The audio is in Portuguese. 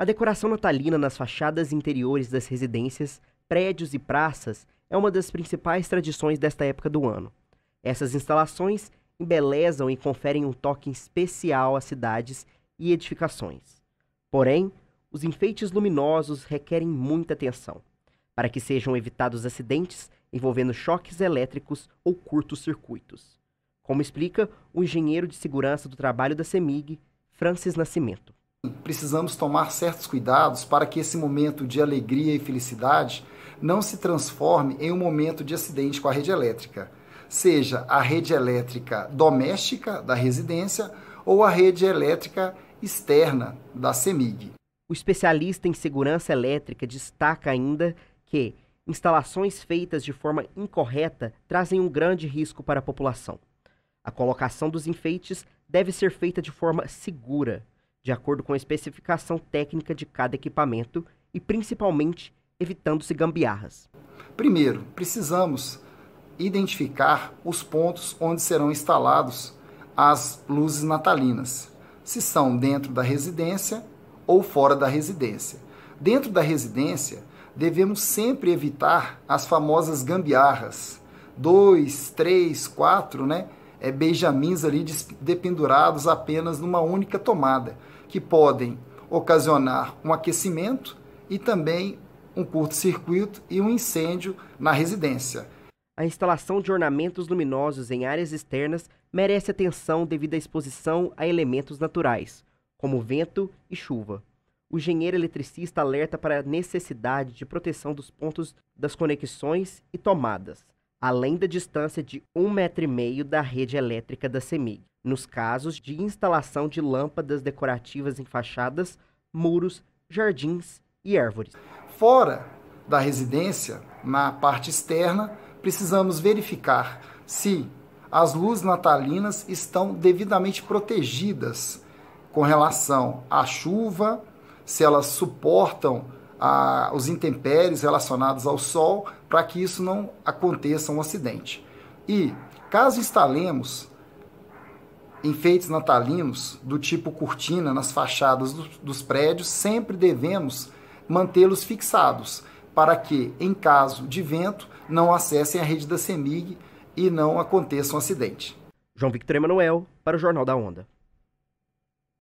A decoração natalina nas fachadas interiores das residências, prédios e praças é uma das principais tradições desta época do ano. Essas instalações embelezam e conferem um toque especial às cidades e edificações. Porém, os enfeites luminosos requerem muita atenção, para que sejam evitados acidentes envolvendo choques elétricos ou curtos-circuitos, como explica o engenheiro de segurança do trabalho da CEMIG, Francis Nascimento precisamos tomar certos cuidados para que esse momento de alegria e felicidade não se transforme em um momento de acidente com a rede elétrica, seja a rede elétrica doméstica da residência ou a rede elétrica externa da CEMIG. O especialista em segurança elétrica destaca ainda que instalações feitas de forma incorreta trazem um grande risco para a população. A colocação dos enfeites deve ser feita de forma segura de acordo com a especificação técnica de cada equipamento e, principalmente, evitando-se gambiarras. Primeiro, precisamos identificar os pontos onde serão instalados as luzes natalinas, se são dentro da residência ou fora da residência. Dentro da residência, devemos sempre evitar as famosas gambiarras, dois, três, quatro, né? é, benjamins ali dependurados apenas numa única tomada, que podem ocasionar um aquecimento e também um curto-circuito e um incêndio na residência. A instalação de ornamentos luminosos em áreas externas merece atenção devido à exposição a elementos naturais, como vento e chuva. O engenheiro eletricista alerta para a necessidade de proteção dos pontos das conexões e tomadas além da distância de um metro e meio da rede elétrica da CEMIG, nos casos de instalação de lâmpadas decorativas em fachadas, muros, jardins e árvores. Fora da residência, na parte externa, precisamos verificar se as luzes natalinas estão devidamente protegidas com relação à chuva, se elas suportam a, os intempéries relacionados ao sol, para que isso não aconteça um acidente. E caso instalemos enfeites natalinos do tipo cortina nas fachadas do, dos prédios, sempre devemos mantê-los fixados para que, em caso de vento, não acessem a rede da CEMIG e não aconteça um acidente. João Victor Emanuel, para o Jornal da Onda.